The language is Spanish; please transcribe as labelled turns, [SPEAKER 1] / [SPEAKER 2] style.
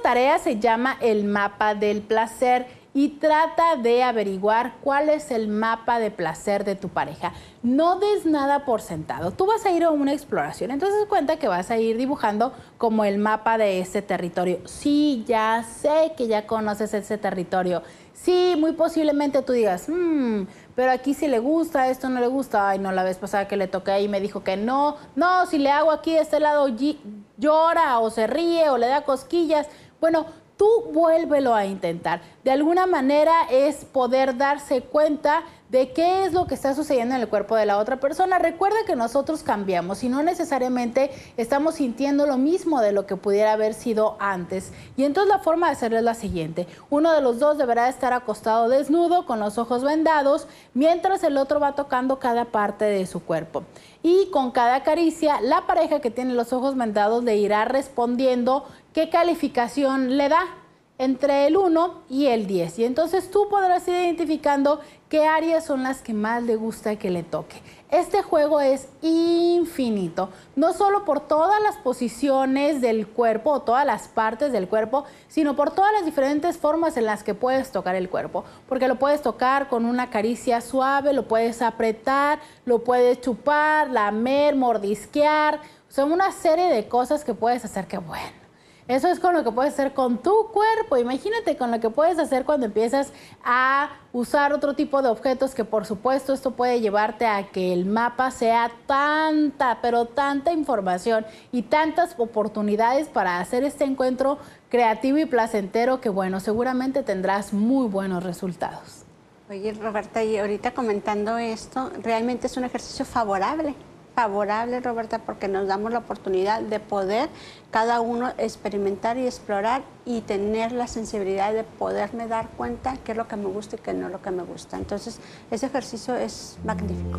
[SPEAKER 1] tarea se llama el mapa del placer y trata de averiguar cuál es el mapa de placer de tu pareja. No des nada por sentado. Tú vas a ir a una exploración, entonces cuenta que vas a ir dibujando como el mapa de ese territorio. Sí, ya sé que ya conoces ese territorio. Sí, muy posiblemente tú digas, mm, pero aquí si le gusta, esto no le gusta. Ay, no, la vez pasada que le toqué y me dijo que no. No, si le hago aquí de este lado, llora o se ríe o le da cosquillas. Bueno, tú vuélvelo a intentar. De alguna manera es poder darse cuenta de qué es lo que está sucediendo en el cuerpo de la otra persona. Recuerda que nosotros cambiamos y no necesariamente estamos sintiendo lo mismo de lo que pudiera haber sido antes. Y entonces la forma de hacerlo es la siguiente. Uno de los dos deberá estar acostado desnudo con los ojos vendados mientras el otro va tocando cada parte de su cuerpo. Y con cada caricia, la pareja que tiene los ojos vendados le irá respondiendo qué calificación le da entre el 1 y el 10. Y entonces tú podrás ir identificando qué áreas son las que más le gusta que le toque. Este juego es infinito, no solo por todas las posiciones del cuerpo o todas las partes del cuerpo, sino por todas las diferentes formas en las que puedes tocar el cuerpo, porque lo puedes tocar con una caricia suave, lo puedes apretar, lo puedes chupar, lamer, mordisquear, son una serie de cosas que puedes hacer que bueno eso es con lo que puedes hacer con tu cuerpo. Imagínate con lo que puedes hacer cuando empiezas a usar otro tipo de objetos que por supuesto esto puede llevarte a que el mapa sea tanta, pero tanta información y tantas oportunidades para hacer este encuentro creativo y placentero que bueno, seguramente tendrás muy buenos resultados.
[SPEAKER 2] Oye, Roberta, y ahorita comentando esto, realmente es un ejercicio favorable favorable, Roberta, porque nos damos la oportunidad de poder cada uno experimentar y explorar y tener la sensibilidad de poderme dar cuenta qué es lo que me gusta y qué no es lo que me gusta. Entonces, ese ejercicio es magnífico.